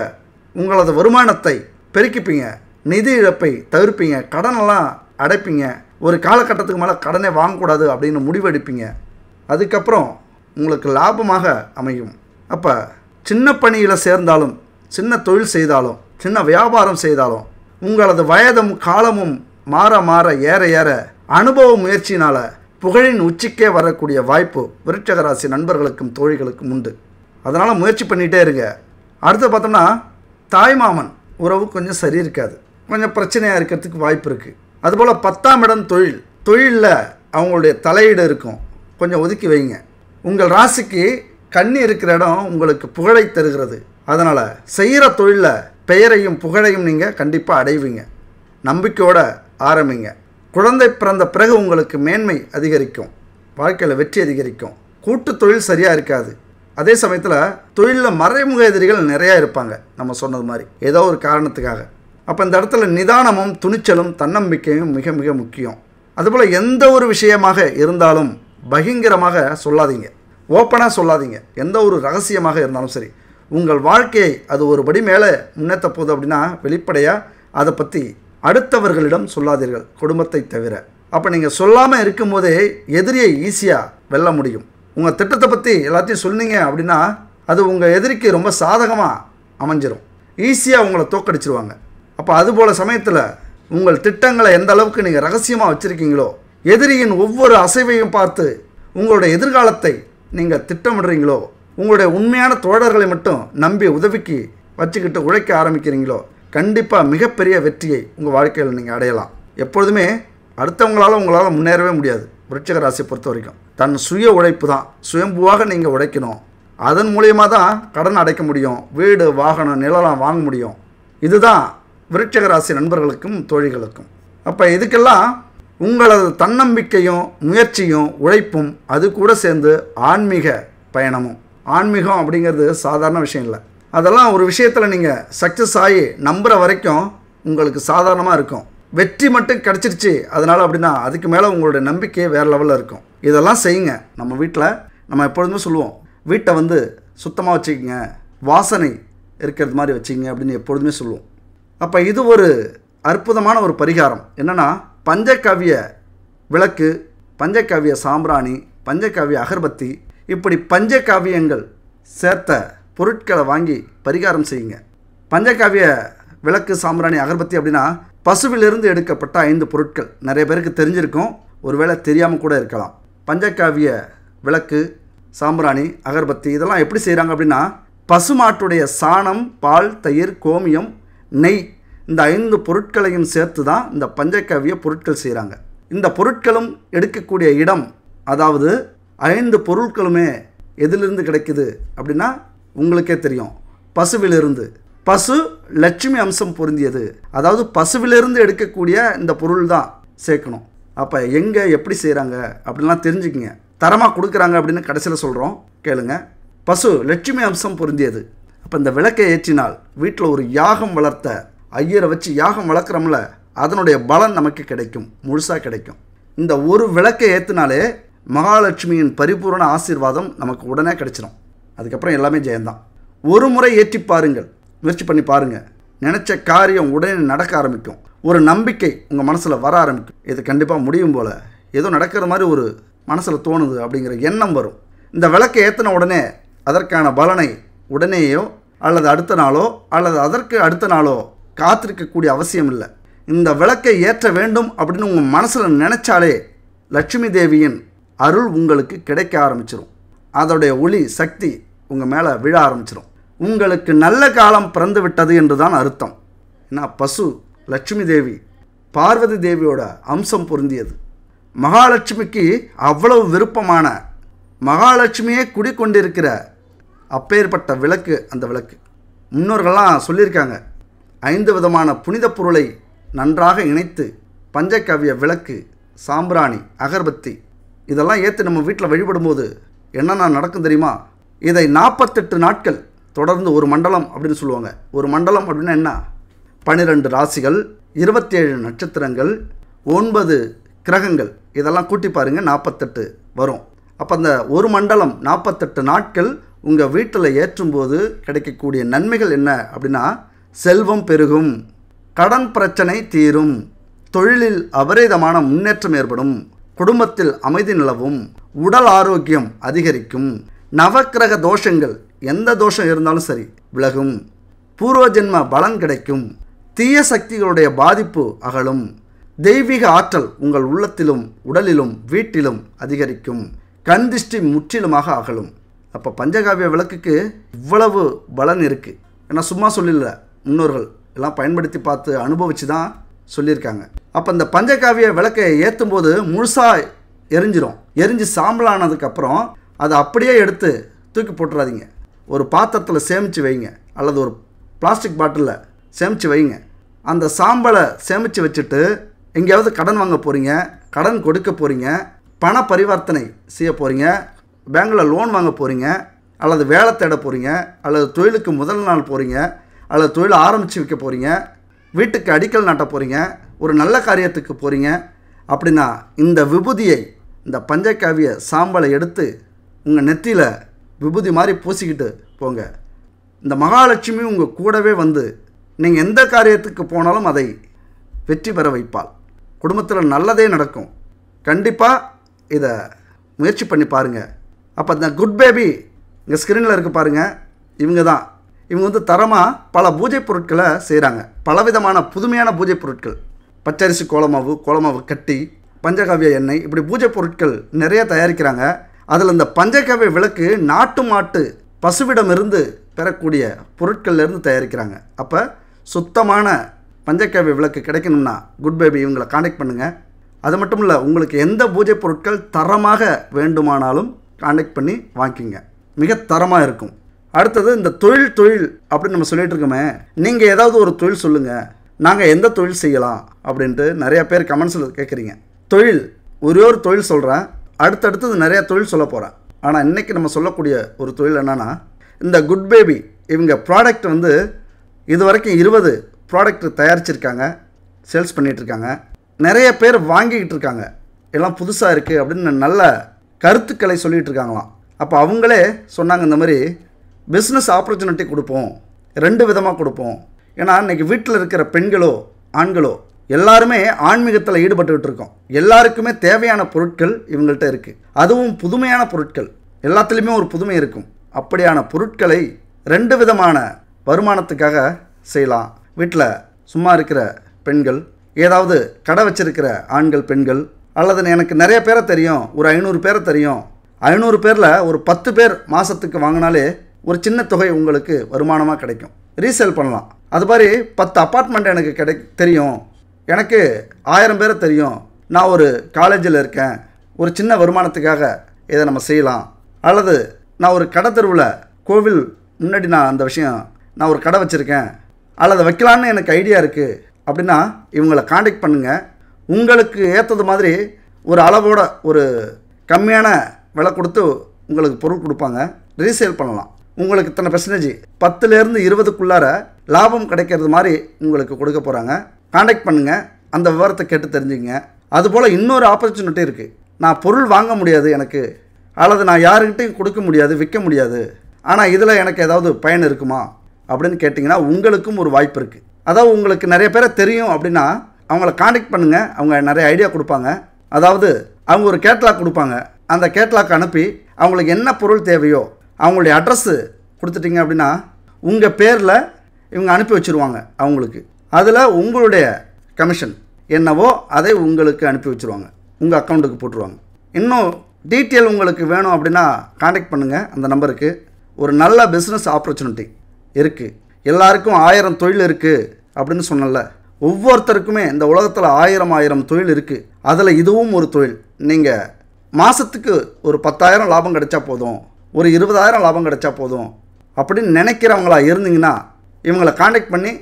உங்களது வருமானத்தை பெருக்கிப்பீங்க நிதி இழப்பை தவிர்ப்பீங்க கடனெல்லாம் அடைப்பீங்க ஒரு காலகட்டத்துக்கு மேலே கடனே வாங்கக்கூடாது அப்படின்னு முடிவெடுப்பீங்க அதுக்கப்புறம் உங்களுக்கு லாபமாக அமையும் அப்போ சின்ன பணியில் சேர்ந்தாலும் சின்ன தொழில் செய்தாலும் சின்ன வியாபாரம் செய்தாலும் உங்களது வயதும் காலமும் மாற மாற ஏற ஏற அனுபவ முயற்சினால் புகழின் உச்சிக்கே வரக்கூடிய வாய்ப்பு விருட்சகராசி நண்பர்களுக்கும் தோழிகளுக்கும் உண்டு அதனால் முயற்சி பண்ணிகிட்டே இருங்க அடுத்து பார்த்தோம்னா தாய்மாமன் உறவு கொஞ்சம் சரி இருக்காது கொஞ்சம் பிரச்சனையாக இருக்கிறதுக்கு வாய்ப்பு இருக்குது அதுபோல் பத்தாம் இடம் தொழில் தொழிலில் அவங்களுடைய தலையீடு இருக்கும் கொஞ்சம் ஒதுக்கி வைங்க உங்கள் ராசிக்கு கண்ணி இருக்கிற இடம் உங்களுக்கு புகழை தருகிறது அதனால் செய்கிற தொழிலில் பெயரையும் புகழையும் நீங்கள் கண்டிப்பாக அடைவீங்க நம்பிக்கையோடு ஆரம்பிங்க குழந்தை பிறந்த பிறகு உங்களுக்கு மேன்மை அதிகரிக்கும் வாழ்க்கையில் வெற்றி அதிகரிக்கும் கூட்டு தொழில் சரியாக இருக்காது அதே சமயத்தில் தொழிலில் மறைமுக எதிரிகள் நிறையா இருப்பாங்க நம்ம சொன்னது மாதிரி ஏதோ ஒரு காரணத்துக்காக அப்போ இந்த இடத்துல நிதானமும் துணிச்சலும் தன்னம்பிக்கையும் மிக மிக முக்கியம் அதுபோல் எந்த ஒரு விஷயமாக இருந்தாலும் பகிங்கரமாக சொல்லாதீங்க ஓப்பனாக சொல்லாதீங்க எந்த ஒரு ரகசியமாக இருந்தாலும் சரி உங்கள் வாழ்க்கையை அது ஒருபடி மேலே முன்னேற்ற போகுது அப்படின்னா வெளிப்படையாக அதை பற்றி அடுத்தவர்களிடம் சொல்லாதீர்கள் குடும்பத்தை தவிர அப்போ நீங்கள் சொல்லாமல் இருக்கும்போதே எதிரியை ஈஸியாக வெல்ல முடியும் உங்கள் திட்டத்தை பற்றி எல்லாத்தையும் சொன்னீங்க அப்படின்னா அது உங்கள் எதிரிக்கு ரொம்ப சாதகமாக அமைஞ்சிரும் ஈஸியாக உங்களை தோக்கடிச்சிருவாங்க அப்போ அதுபோல் சமயத்தில் உங்கள் திட்டங்களை எந்த அளவுக்கு நீங்கள் ரகசியமாக வச்சுருக்கீங்களோ எதிரியின் ஒவ்வொரு அசைவையும் பார்த்து உங்களோட எதிர்காலத்தை நீங்கள் திட்டமிடுறீங்களோ உங்களுடைய உண்மையான தோழர்களை மட்டும் நம்பி உதவிக்கு வச்சுக்கிட்டு உழைக்க ஆரம்பிக்கிறீங்களோ கண்டிப்பாக மிகப்பெரிய வெற்றியை உங்கள் வாழ்க்கையில் நீங்கள் அடையலாம் எப்பொழுதுமே அடுத்தவங்களால் உங்களால் முன்னேறவே முடியாது விருட்சக ராசியை பொறுத்த வரைக்கும் தன் சுய உழைப்பு தான் சுயம்புவாக நீங்கள் உழைக்கணும் அதன் மூலியமாக தான் கடன் அடைக்க முடியும் வீடு வாகனம் நிலம் வாங்க முடியும் இதுதான் விருட்சக ராசி நண்பர்களுக்கும் தோழிகளுக்கும் அப்போ இதுக்கெல்லாம் உங்களது தன்னம்பிக்கையும் முயற்சியும் உழைப்பும் அது கூட சேர்ந்து ஆன்மீக பயணமும் ஆன்மீகம் அப்படிங்கிறது சாதாரண விஷயம் இல்லை அதெல்லாம் ஒரு விஷயத்தில் நீங்கள் சக்ஸஸ் ஆகி நம்புகிற வரைக்கும் உங்களுக்கு சாதாரணமாக இருக்கும் வெற்றி மட்டும் கிடச்சிருச்சு அதனால் அப்படின்னா அதுக்கு மேலே உங்களுடைய நம்பிக்கை வேறு லெவலில் இருக்கும் இதெல்லாம் செய்யுங்க நம்ம வீட்டில் நம்ம எப்பொழுதுமே சொல்லுவோம் வீட்டை வந்து சுத்தமாக வச்சுக்கோங்க வாசனை இருக்கிறது மாதிரி வச்சுக்கோங்க அப்படின்னு எப்பொழுதுமே சொல்லுவோம் அப்போ இது ஒரு அற்புதமான ஒரு பரிகாரம் என்னென்னா பஞ்சகவிய விளக்கு பஞ்சகவிய சாம்பிராணி பஞ்சகாவிய அகர்பத்தி இப்படி பஞ்ச காவியங்கள் சேர்த்த பொருட்களை வாங்கி பரிகாரம் செய்யுங்க பஞ்சகாவிய விளக்கு சாம்பிராணி அகர்பத்தி அப்படின்னா பசுவிலிருந்து எடுக்கப்பட்ட ஐந்து பொருட்கள் நிறைய பேருக்கு தெரிஞ்சிருக்கும் ஒருவேளை தெரியாமல் கூட இருக்கலாம் பஞ்சகாவிய விளக்கு சாம்பிராணி அகர்பத்தி இதெல்லாம் எப்படி செய்கிறாங்க அப்படின்னா பசுமாட்டுடைய சாணம் பால் தயிர் கோமியம் நெய் இந்த ஐந்து பொருட்களையும் சேர்த்து தான் இந்த பஞ்சகாவிய பொருட்கள் செய்கிறாங்க இந்த பொருட்களும் எடுக்கக்கூடிய இடம் அதாவது ஐந்து பொருட்களுமே எதிலிருந்து கிடைக்குது அப்படின்னா உங்களுக்கே தெரியும் பசுவிலிருந்து பசு லட்சுமி அம்சம் பொருந்தியது அதாவது பசுவிலிருந்து எடுக்கக்கூடிய இந்த பொருள் தான் சேர்க்கணும் அப்போ எங்கே எப்படி செய்கிறாங்க அப்படின்லாம் தெரிஞ்சுக்கிங்க தரமாக கொடுக்குறாங்க அப்படின்னு கடைசியில் சொல்கிறோம் கேளுங்க பசு லட்சுமி அம்சம் பொருந்தியது அப்போ இந்த விளக்கை ஏற்றினால் வீட்டில் ஒரு யாகம் வளர்த்த ஐயரை வச்சு யாகம் வளர்க்குறோம்ல அதனுடைய பலன் நமக்கு கிடைக்கும் முழுசாக கிடைக்கும் இந்த ஒரு விளக்கை ஏற்றினாலே மகாலட்சுமியின் பரிபூரண ஆசீர்வாதம் நமக்கு உடனே கிடச்சிரும் அதுக்கப்புறம் எல்லாமே ஜெயந்தான் ஒரு முறை ஏற்றி பாருங்கள் முயற்சி பண்ணி பாருங்கள் நினச்ச காரியம் உடனே நடக்க ஆரம்பிக்கும் ஒரு நம்பிக்கை உங்கள் மனசில் வர ஆரம்பிக்கும் இது கண்டிப்பாக முடியும் போல் ஏதோ நடக்கிற மாதிரி ஒரு மனசில் தோணுது அப்படிங்கிற எண்ணம் வரும் இந்த விளக்கை ஏற்றின உடனே அதற்கான பலனை உடனேயோ அல்லது அடுத்த நாளோ அல்லது அதற்கு அடுத்த நாளோ காத்திருக்கக்கூடிய அவசியம் இல்லை இந்த விளக்கை ஏற்ற வேண்டும் அப்படின்னு உங்கள் மனசில் நினச்சாலே லட்சுமி தேவியின் அருள் உங்களுக்கு கிடைக்க ஆரம்பிச்சிடும் அதோடைய ஒளி சக்தி உங்கள் மேலே விழ ஆரம்பிச்சிடும் உங்களுக்கு நல்ல காலம் பிறந்து விட்டது என்று தான் அர்த்தம் ஏன்னா பசு லட்சுமி தேவி பார்வதி தேவியோட அம்சம் பொருந்தியது மகாலட்சுமிக்கு அவ்வளவு விருப்பமான மகாலட்சுமியே குடிக்கொண்டிருக்கிற அப்பேற்பட்ட விளக்கு அந்த விளக்கு முன்னோர்கள்லாம் சொல்லியிருக்காங்க ஐந்து விதமான புனித பொருளை நன்றாக இணைத்து பஞ்சகவ்ய விளக்கு சாம்பிராணி அகர்பத்தி இதெல்லாம் ஏற்று நம்ம வீட்டில் வழிபடும்போது என்னென்ன நடக்கும் தெரியுமா இதை நாற்பத்தெட்டு நாட்கள் தொடர்ந்து ஒரு மண்டலம் அப்படின்னு சொல்லுவாங்க ஒரு மண்டலம் அப்படின்னா என்ன பன்னிரெண்டு ராசிகள் இருபத்தேழு நட்சத்திரங்கள் ஒன்பது கிரகங்கள் இதெல்லாம் கூட்டி பாருங்கள் நாற்பத்தெட்டு வரும் அப்போ அந்த ஒரு மண்டலம் நாற்பத்தெட்டு நாட்கள் உங்கள் வீட்டில் ஏற்றும்போது கிடைக்கக்கூடிய நன்மைகள் என்ன அப்படின்னா செல்வம் பெருகும் கடன் பிரச்சனை தீரும் தொழிலில் அபரீதமான முன்னேற்றம் ஏற்படும் குடும்பத்தில் அமைதி நிலவும் உடல் ஆரோக்கியம் அதிகரிக்கும் நவக்கிரக தோஷங்கள் எந்த தோஷம் இருந்தாலும் சரி விலகும் பூர்வஜென்ம பலன் கிடைக்கும் தீய சக்திகளுடைய பாதிப்பு அகலும் தெய்வீக ஆற்றல் உங்கள் உள்ளத்திலும் உடலிலும் வீட்டிலும் அதிகரிக்கும் கண் திஷ்டி முற்றிலுமாக அகலும் அப்போ பஞ்சகாவிய விளக்குக்கு இவ்வளவு பலன் இருக்குது ஏன்னா சும்மா சொல்லிடல முன்னோர்கள் எல்லாம் பயன்படுத்தி பார்த்து அனுபவித்து தான் சொல்லியிருக்காங்க அப்போ இந்த பஞ்சகாவிய விளக்கை ஏற்றும் போது முழுசாக எரிஞ்சிரும் எரிஞ்சு சாம்பலானதுக்கப்புறம் அதை அப்படியே எடுத்து தூக்கி போட்டுறாதீங்க ஒரு பாத்திரத்தில் சேமித்து வைங்க அல்லது ஒரு பிளாஸ்டிக் பாட்டிலில் சேமித்து வைங்க அந்த சாம்பலை சேமித்து வச்சுட்டு எங்கேயாவது கடன் வாங்க போகிறீங்க கடன் கொடுக்க போகிறீங்க பண பரிவர்த்தனை செய்ய போகிறீங்க பேங்கில் லோன் வாங்க போகிறீங்க அல்லது வேலை தேட போகிறீங்க அல்லது தொழிலுக்கு முதல் நாள் போகிறீங்க அல்லது தொழில் ஆரம்பித்து வைக்க போகிறீங்க வீட்டுக்கு அடிக்கல் நாட்ட போகிறீங்க ஒரு நல்ல காரியத்துக்கு போகிறீங்க அப்படின்னா இந்த விபூதியை இந்த பஞ்சக்காவிய சாம்பலை எடுத்து உங்கள் நெத்தியில் விபூதி மாதிரி பூசிக்கிட்டு போங்க இந்த மகாலட்சுமி உங்கள் கூடவே வந்து நீங்கள் எந்த காரியத்துக்கு போனாலும் அதை வெற்றி பெற வைப்பாள் குடும்பத்தில் நல்லதே நடக்கும் கண்டிப்பாக இதை முயற்சி பண்ணி பாருங்கள் அப்போ இந்த குட் பேபி இங்கே ஸ்க்ரீனில் இருக்க பாருங்கள் இவங்க தான் இவங்க வந்து தரமாக பல பூஜை பொருட்களை செய்கிறாங்க பலவிதமான புதுமையான பூஜை பொருட்கள் பச்சரிசி கோலமாவு கோலமாவு கட்டி பஞ்சகாவிய எண்ணெய் இப்படி பூஜை பொருட்கள் நிறைய தயாரிக்கிறாங்க அதில் இந்த பஞ்சகாவிய விளக்கு நாட்டு மாட்டு பசுவிடமிருந்து பெறக்கூடிய பொருட்கள்லேருந்து தயாரிக்கிறாங்க அப்போ சுத்தமான பஞ்சகாவிய விளக்கு கிடைக்கணும்னா குட் பேபி இவங்களை காண்டாக்ட் பண்ணுங்கள் அது மட்டும் இல்லை உங்களுக்கு எந்த பூஜை பொருட்கள் தரமாக வேண்டுமானாலும் காண்டாக்ட் பண்ணி வாங்கிக்கிங்க மிக தரமாக இருக்கும் அடுத்தது இந்த தொழில் தொழில் அப்படின்னு நம்ம சொல்லிகிட்டு இருக்கோமே நீங்கள் ஏதாவது ஒரு தொழில் சொல்லுங்கள் நாங்கள் எந்த தொழில் செய்யலாம் அப்படின்ட்டு நிறைய பேர் கமெண்ட்ஸில் கேட்குறீங்க தொழில் ஒரே ஒரு தொழில் சொல்கிறேன் அடுத்தடுத்தது நிறைய தொழில் சொல்ல போகிறேன் ஆனால் இன்றைக்கி நம்ம சொல்லக்கூடிய ஒரு தொழில் என்னென்னா இந்த குட் பேபி இவங்க ப்ராடக்ட் வந்து இது வரைக்கும் இருபது ப்ராடக்ட் தயாரிச்சிருக்காங்க சேல்ஸ் பண்ணிகிட்ருக்காங்க நிறைய பேர் வாங்கிக்கிட்டு இருக்காங்க எல்லாம் புதுசாக இருக்குது அப்படின்னு நல்ல கருத்துக்களை சொல்லிகிட்டு இருக்காங்களாம் அப்போ அவங்களே சொன்னாங்க இந்த மாதிரி பிஸ்னஸ் ஆப்பர்ச்சுனிட்டி கொடுப்போம் ரெண்டு விதமாக கொடுப்போம் ஏன்னா இன்றைக்கி வீட்டில் இருக்கிற பெண்களோ ஆண்களோ எல்லாருமே ஆன்மீகத்தில் ஈடுபட்டுக்கிட்டு இருக்கோம் எல்லாருக்குமே தேவையான பொருட்கள் இவங்கள்ட்ட இருக்குது அதுவும் புதுமையான பொருட்கள் எல்லாத்துலேயுமே ஒரு புதுமை இருக்கும் அப்படியான பொருட்களை ரெண்டு விதமான வருமானத்துக்காக செய்யலாம் வீட்டில் சும்மா இருக்கிற பெண்கள் ஏதாவது கடை வச்சிருக்கிற ஆண்கள் பெண்கள் அல்லது எனக்கு நிறைய பேரை தெரியும் ஒரு ஐநூறு பேரை தெரியும் ஐநூறு பேரில் ஒரு பத்து பேர் மாதத்துக்கு வாங்கினாலே ஒரு சின்ன தொகை உங்களுக்கு வருமானமாக கிடைக்கும் ரீசேல் பண்ணலாம் அது மாதிரி பத்து அப்பார்ட்மெண்ட் எனக்கு கிடை தெரியும் எனக்கு ஆயிரம் பேரை தெரியும் நான் ஒரு காலேஜில் இருக்கேன் ஒரு சின்ன வருமானத்துக்காக இதை நம்ம செய்யலாம் அல்லது நான் ஒரு கடை தெருவில் கோவில் முன்னாடி நான் அந்த விஷயம் நான் ஒரு கடை வச்சுருக்கேன் அல்லது வைக்கலான்னு எனக்கு ஐடியா இருக்குது அப்படின்னா இவங்களை காண்டாக்ட் பண்ணுங்கள் உங்களுக்கு ஏற்றது மாதிரி ஒரு அளவோட ஒரு கம்மியான விலை கொடுத்து உங்களுக்கு பொருள் கொடுப்பாங்க ரீசேல் பண்ணலாம் உங்களுக்கு இத்தனை பெர்சன்டேஜ் பத்துலேருந்து இருபதுக்குள்ளார லாபம் கிடைக்கிறது மாதிரி உங்களுக்கு கொடுக்க போகிறாங்க காண்டாக்ட் பண்ணுங்கள் அந்த விவரத்தை கேட்டு தெரிஞ்சுங்க அதுபோல் இன்னொரு ஆப்பர்ச்சுனிட்டி இருக்குது நான் பொருள் வாங்க முடியாது எனக்கு அல்லது நான் யாருக்கிட்டையும் கொடுக்க முடியாது விற்க முடியாது ஆனால் இதில் எனக்கு ஏதாவது பயன் இருக்குமா அப்படின்னு கேட்டிங்கன்னா உங்களுக்கும் ஒரு வாய்ப்பு இருக்குது அதாவது உங்களுக்கு நிறைய பேரை தெரியும் அப்படின்னா அவங்கள காண்டாக்ட் பண்ணுங்கள் அவங்க நிறைய ஐடியா கொடுப்பாங்க அதாவது அவங்க ஒரு கேட்லாக் கொடுப்பாங்க அந்த கேட்லாக் அனுப்பி அவங்களுக்கு என்ன பொருள் தேவையோ அவங்களுடைய அட்ரஸ்ஸு கொடுத்துட்டிங்க அப்படின்னா உங்கள் பேரில் இவங்க அனுப்பி வச்சுருவாங்க அவங்களுக்கு அதில் உங்களுடைய கமிஷன் என்னவோ அதை உங்களுக்கு அனுப்பி வச்சுருவாங்க உங்கள் அக்கௌண்ட்டுக்கு போட்டுருவாங்க இன்னும் டீட்டெயில் உங்களுக்கு வேணும் அப்படின்னா காண்டாக்ட் பண்ணுங்கள் அந்த நம்பருக்கு ஒரு நல்ல பிஸ்னஸ் ஆப்பர்ச்சுனிட்டி இருக்குது எல்லாருக்கும் ஆயிரம் தொழில் இருக்குது அப்படின்னு சொன்னல ஒவ்வொருத்தருக்குமே இந்த உலகத்தில் ஆயிரம் ஆயிரம் தொழில் இருக்குது அதில் இதுவும் ஒரு தொழில் நீங்கள் மாதத்துக்கு ஒரு பத்தாயிரம் லாபம் கிடைச்சா போதும் ஒரு இருபதாயிரம் லாபம் கிடைச்சா போதும் அப்படின்னு நினைக்கிறவங்களா இருந்தீங்கன்னா இவங்களை காண்டாக்ட் பண்ணி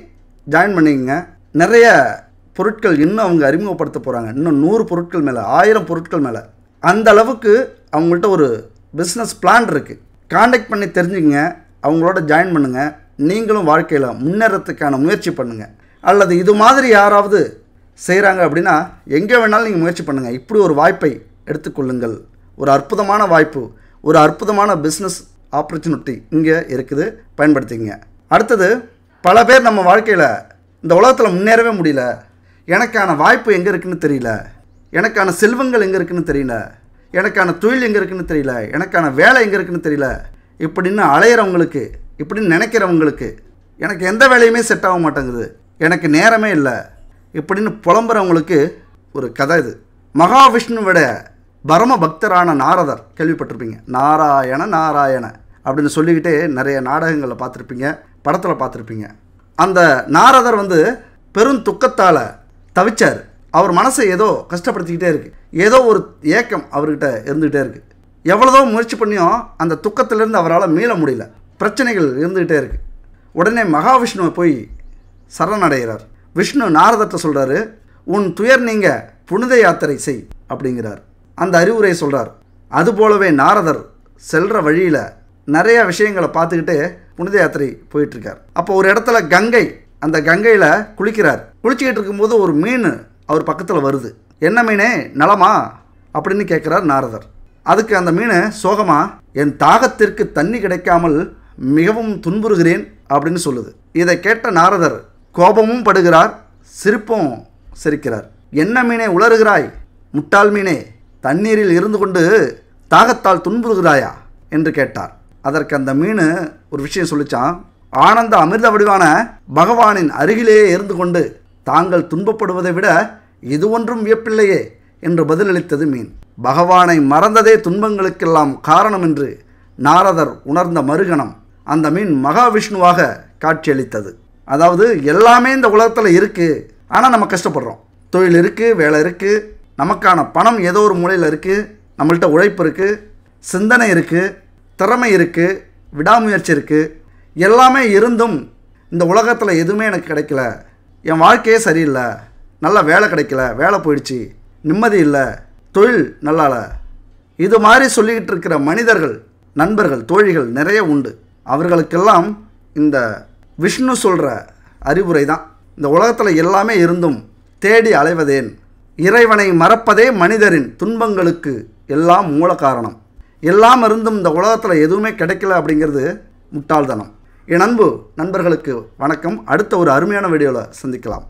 ஜாயின் பண்ணிக்கங்க நிறைய பொருட்கள் இன்னும் அவங்க அறிமுகப்படுத்த போகிறாங்க இன்னும் நூறு பொருட்கள் மேலே ஆயிரம் பொருட்கள் மேலே அந்த அளவுக்கு அவங்கள்ட்ட ஒரு பிஸ்னஸ் பிளான் இருக்குது காண்டாக்ட் பண்ணி தெரிஞ்சுக்கங்க அவங்களோட ஜாயின் பண்ணுங்கள் நீங்களும் வாழ்க்கையில் முன்னேறத்துக்கான முயற்சி பண்ணுங்கள் அல்லது இது மாதிரி யாராவது செய்கிறாங்க அப்படின்னா எங்கே வேணாலும் நீங்கள் முயற்சி பண்ணுங்கள் இப்படி ஒரு வாய்ப்பை எடுத்துக்கொள்ளுங்கள் ஒரு அற்புதமான வாய்ப்பு ஒரு அற்புதமான பிஸ்னஸ் ஆப்பர்ச்சுனிட்டி இங்கே இருக்குது பயன்படுத்திக்கங்க அடுத்தது பல பேர் நம்ம வாழ்க்கையில் இந்த உலகத்தில் முன்னேறவே முடியல எனக்கான வாய்ப்பு எங்கே இருக்குன்னு தெரியல எனக்கான செல்வங்கள் எங்கே இருக்குன்னு தெரியல எனக்கான தொழில் எங்கே இருக்குன்னு தெரியல எனக்கான வேலை எங்கே இருக்குன்னு தெரியல இப்படின்னு அலையிறவங்களுக்கு இப்படின்னு நினைக்கிறவங்களுக்கு எனக்கு எந்த வேலையுமே செட் ஆக மாட்டேங்குது எனக்கு நேரமே இல்லை இப்படின்னு புலம்புறவங்களுக்கு ஒரு கதை இது மகாவிஷ்ணுவோட பரம பக்தரான நாரதர் கேள்விப்பட்டிருப்பீங்க நாராயண நாராயண அப்படின்னு சொல்லிக்கிட்டே நிறைய நாடகங்களில் பார்த்துருப்பீங்க படத்தில் பார்த்துருப்பீங்க அந்த நாரதர் வந்து பெரும் துக்கத்தால் தவிச்சார் அவர் மனசை ஏதோ கஷ்டப்படுத்திக்கிட்டே இருக்குது ஏதோ ஒரு ஏக்கம் அவர்கிட்ட இருந்துகிட்டே இருக்குது எவ்வளோதோ முயற்சி பண்ணியும் அந்த துக்கத்திலேருந்து அவரால் மீள முடியல பிரச்சனைகள் இருந்துக்கிட்டே இருக்குது உடனே மகாவிஷ்ணுவை போய் சரணடைகிறார் விஷ்ணு நாரதத்தை சொல்கிறாரு உன் துயர் நீங்க புனித யாத்திரை செய் அப்படிங்கிறார் அந்த அறிவுரையை சொல்கிறார் அதுபோலவே நாரதர் செல்கிற வழியில் நிறையா விஷயங்களை பார்த்துக்கிட்டு புனித யாத்திரை போயிட்டுருக்கார் அப்போ ஒரு இடத்துல கங்கை அந்த கங்கையில் குளிக்கிறார் குளிச்சுக்கிட்டு இருக்கும்போது ஒரு மீன் அவர் பக்கத்தில் வருது என்ன மீனே நலமா அப்படின்னு கேட்குறார் நாரதர் அதுக்கு அந்த மீன் சோகமாக என் தாகத்திற்கு தண்ணி கிடைக்காமல் மிகவும் துன்புறுகிறேன் அப்படின்னு சொல்லுது இதை கேட்ட நாரதர் கோபமும் படுகிறார் சிரிப்பும் சிரிக்கிறார் என்ன மீனே உளறுகிறாய் முட்டாள் மீனே தண்ணீரில் இருந்து கொண்டு தாகத்தால் துன்புறுகிறாயா என்று கேட்டார் அதற்கு அந்த மீன் ஒரு விஷயம் சொல்லிச்சான் ஆனந்த அமிர்த வடிவான பகவானின் அருகிலேயே இருந்து கொண்டு தாங்கள் துன்பப்படுவதை விட இது ஒன்றும் வியப்பில்லையே என்று பதிலளித்தது மீன் பகவானை மறந்ததே துன்பங்களுக்கெல்லாம் காரணம் என்று நாரதர் உணர்ந்த மறுகணம் அந்த மீன் மகாவிஷ்ணுவாக காட்சியளித்தது அதாவது எல்லாமே இந்த உலகத்தில் இருக்குது ஆனால் நம்ம கஷ்டப்படுறோம் தொழில் இருக்குது வேலை இருக்குது நமக்கான பணம் ஏதோ ஒரு மூலையில் இருக்குது நம்மள்கிட்ட உழைப்பு இருக்குது சிந்தனை இருக்குது திறமை இருக்குது விடாமுயற்சி இருக்குது எல்லாமே இருந்தும் இந்த உலகத்தில் எதுவுமே எனக்கு கிடைக்கல என் வாழ்க்கையே சரியில்லை நல்ல வேலை கிடைக்கல வேலை போயிடுச்சு நிம்மதி இல்லை தொழில் நல்லால இது மாதிரி சொல்லிக்கிட்டு இருக்கிற மனிதர்கள் நண்பர்கள் தோழிகள் நிறைய உண்டு அவர்களுக்கெல்லாம் இந்த விஷ்ணு சொல்கிற அறிவுரை தான் இந்த உலகத்தில் எல்லாமே இருந்தும் தேடி அலைவதேன் இறைவனை மறப்பதே மனிதரின் துன்பங்களுக்கு எல்லாம் மூல காரணம் எல்லாம் இருந்தும் இந்த உலகத்தில் எதுவுமே கிடைக்கல அப்படிங்கிறது முட்டாள்தனம் என் அன்பு நண்பர்களுக்கு வணக்கம் அடுத்த ஒரு அருமையான வீடியோவில் சந்திக்கலாம்